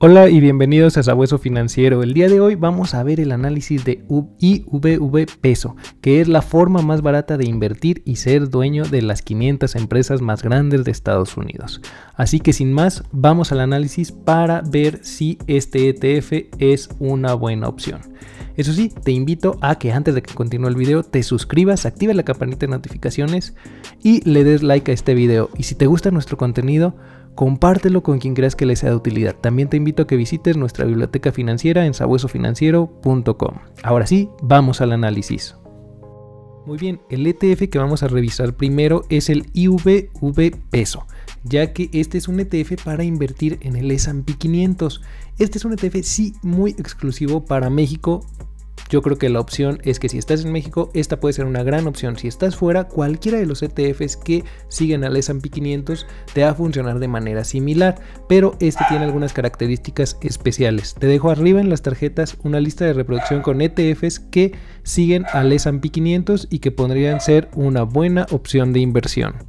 Hola y bienvenidos a Sabueso Financiero. El día de hoy vamos a ver el análisis de IVV Peso, que es la forma más barata de invertir y ser dueño de las 500 empresas más grandes de Estados Unidos. Así que sin más, vamos al análisis para ver si este ETF es una buena opción. Eso sí, te invito a que antes de que continúe el video te suscribas, actives la campanita de notificaciones y le des like a este video. Y si te gusta nuestro contenido, compártelo con quien creas que le sea de utilidad. También te invito a que visites nuestra biblioteca financiera en sabuesofinanciero.com. Ahora sí, vamos al análisis. Muy bien, el ETF que vamos a revisar primero es el IVV peso, ya que este es un ETF para invertir en el S&P 500. Este es un ETF sí muy exclusivo para México, yo creo que la opción es que si estás en México, esta puede ser una gran opción. Si estás fuera, cualquiera de los ETFs que siguen al S&P 500 te va a funcionar de manera similar, pero este tiene algunas características especiales. Te dejo arriba en las tarjetas una lista de reproducción con ETFs que siguen al S&P 500 y que podrían ser una buena opción de inversión.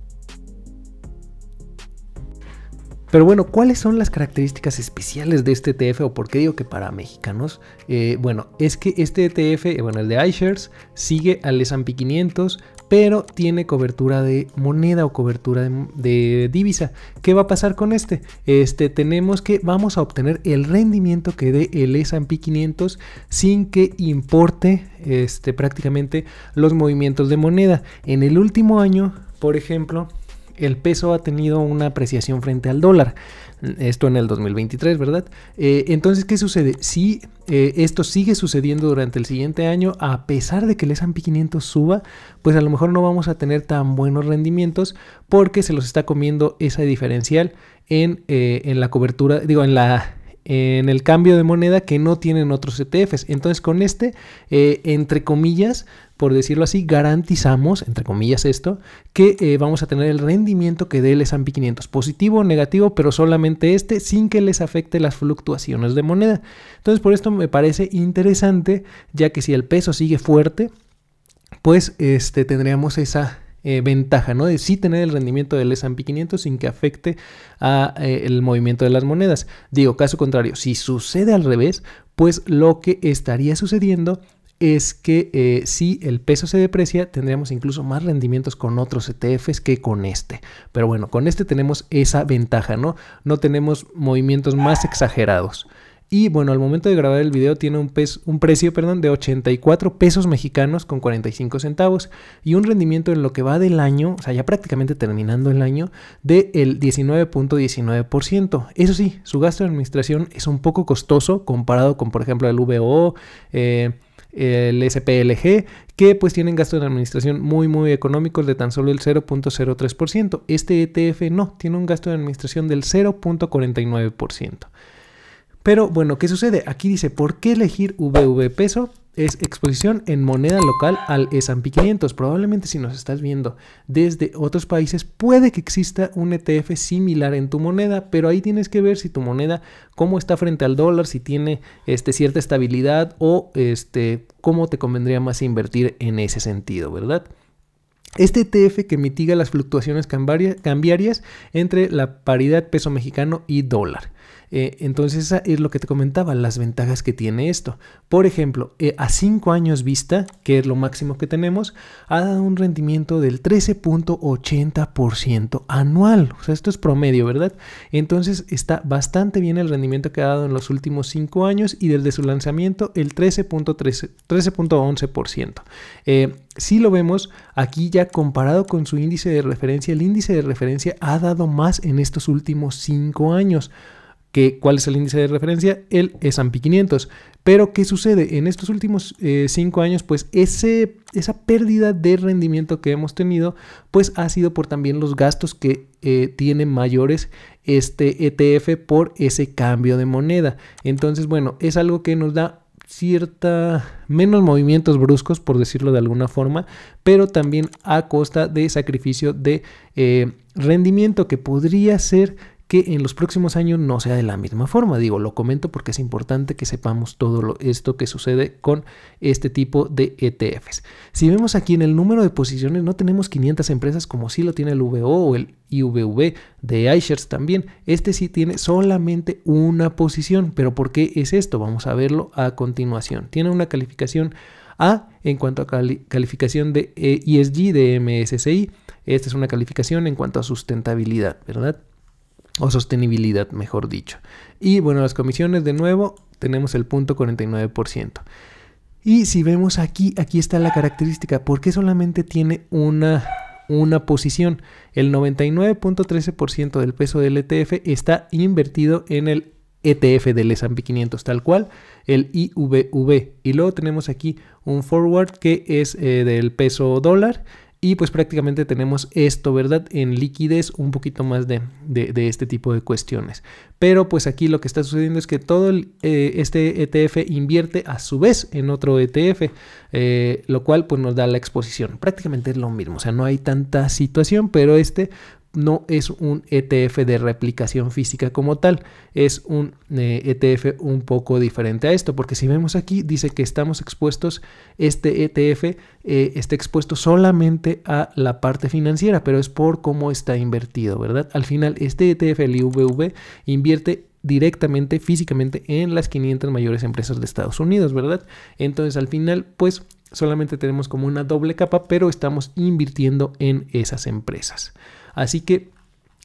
Pero bueno, ¿cuáles son las características especiales de este ETF o por qué digo que para mexicanos? Eh, bueno, es que este ETF, eh, bueno, el de iShares, sigue al S&P 500, pero tiene cobertura de moneda o cobertura de, divisa. ¿Qué va a pasar con este? Este tenemos que vamos a obtener el rendimiento que dé el S&P 500 sin que importe este prácticamente los movimientos de moneda. En el último año, por ejemplo, el peso ha tenido una apreciación frente al dólar. Esto en el 2023, ¿verdad? Eh, entonces, ¿qué sucede? Si eh, esto sigue sucediendo durante el siguiente año, a pesar de que el S&P 500 suba, pues a lo mejor no vamos a tener tan buenos rendimientos porque se los está comiendo esa diferencial en, eh, la cobertura, digo, en la en el cambio de moneda que no tienen otros ETFs. Entonces con este, entre comillas, por decirlo así, garantizamos, entre comillas esto, que eh, vamos a tener el rendimiento que dé el S&P 500, positivo o negativo, pero solamente este, sin que les afecte las fluctuaciones de moneda. Entonces, por esto me parece interesante, ya que si el peso sigue fuerte, pues este, tendríamos esa eh, ventaja, ¿no? De sí tener el rendimiento del S&P 500 sin que afecte a eh, el movimiento de las monedas. Digo, caso contrario, si sucede al revés, pues lo que estaría sucediendo es que eh, si el peso se deprecia, tendríamos incluso más rendimientos con otros ETFs que con este. Pero bueno, con este tenemos esa ventaja, ¿no? No tenemos movimientos más exagerados. Y bueno, al momento de grabar el video tiene un, un precio perdón, de 84 pesos mexicanos con 45 centavos y un rendimiento en lo que va del año, o sea, ya prácticamente terminando el año, del 19.19%. Eso sí, su gasto de administración es un poco costoso comparado con, por ejemplo, el VO, eh, el SPLG, que pues tienen gastos de administración muy muy económicos de tan solo el 0.03%. Este ETF no, tiene un gasto de administración del 0.49%. Pero bueno, ¿qué sucede? Aquí dice, ¿por qué elegir VV peso? es exposición en moneda local al S&P 500. Probablemente si nos estás viendo desde otros países puede que exista un ETF similar en tu moneda, pero ahí tienes que ver si tu moneda cómo está frente al dólar, si tiene este, cierta estabilidad o este, cómo te convendría más invertir en ese sentido, ¿verdad? Este ETF que mitiga las fluctuaciones cambiarias entre la paridad peso mexicano y dólar. Eh, entonces, es lo que te comentaba, las ventajas que tiene esto. Por ejemplo, eh, a 5 años vista, que es lo máximo que tenemos, ha dado un rendimiento del 13.80% anual. O sea, esto es promedio, ¿verdad? Entonces, está bastante bien el rendimiento que ha dado en los últimos 5 años y desde su lanzamiento el 13.11%. Eh, si lo vemos aquí ya comparado con su índice de referencia, el índice de referencia ha dado más en estos últimos 5 años que, ¿Cuál es el índice de referencia? El S&P 500. Pero, ¿qué sucede? En estos últimos eh, cinco años, pues ese, esa pérdida de rendimiento que hemos tenido, pues ha sido por también los gastos que eh, tiene mayores este ETF por ese cambio de moneda. Entonces, bueno, es algo que nos da cierta menos movimientos bruscos por decirlo de alguna forma pero también a costa de sacrificio de eh, rendimiento que podría ser en los próximos años no sea de la misma forma. Digo, lo comento porque es importante que sepamos todo esto que sucede con este tipo de ETFs. Si vemos aquí en el número de posiciones, no tenemos 500 empresas como si lo tiene el VO o el IVV de iShares también. Este sí tiene solamente una posición, pero ¿por qué es esto? Vamos a verlo a continuación. Tiene una calificación A en cuanto a calificación de ESG de MSCI. Esta es una calificación en cuanto a sustentabilidad, ¿verdad? o sostenibilidad, mejor dicho. Y bueno, las comisiones de nuevo tenemos el punto 49%. Y si vemos aquí, aquí está la característica, porque solamente tiene una una posición. El 99.13% del peso del ETF está invertido en el ETF del S&P 500, tal cual el IVV. Y luego tenemos aquí un forward que es eh, del peso dólar y pues prácticamente tenemos esto, ¿verdad? En liquidez un poquito más de, este tipo de cuestiones. Pero pues aquí lo que está sucediendo es que todo el, eh, este ETF invierte a su vez en otro ETF, eh, lo cual pues nos da la exposición. Prácticamente es lo mismo, o sea, no hay tanta situación, pero este no es un ETF de replicación física como tal, es un ETF eh, e un poco diferente a esto, porque si vemos aquí dice que estamos expuestos, este ETF eh, está expuesto solamente a la parte financiera, pero es por cómo está invertido, ¿verdad? Al final este ETF, el IVV, invierte directamente, físicamente, en las 500 mayores empresas de Estados Unidos, ¿verdad? Entonces al final, pues solamente tenemos como una doble capa, pero estamos invirtiendo en esas empresas. Así que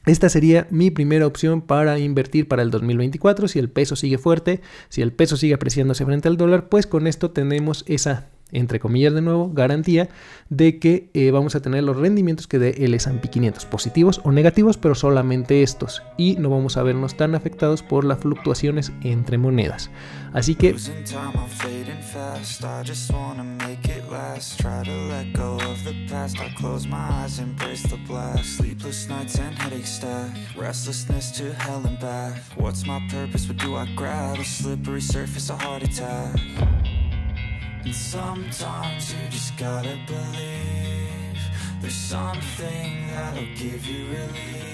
esta sería mi primera opción para invertir para el 2024. Si el peso sigue fuerte, si el peso sigue apreciándose frente al dólar, pues con esto tenemos esa entre comillas de nuevo, garantía de que eh, vamos a tener los rendimientos que dé el S&P 500, positivos o negativos, pero solamente estos, y no vamos a vernos tan afectados por las fluctuaciones entre monedas. Así que... And sometimes you just gotta believe There's something that'll give you relief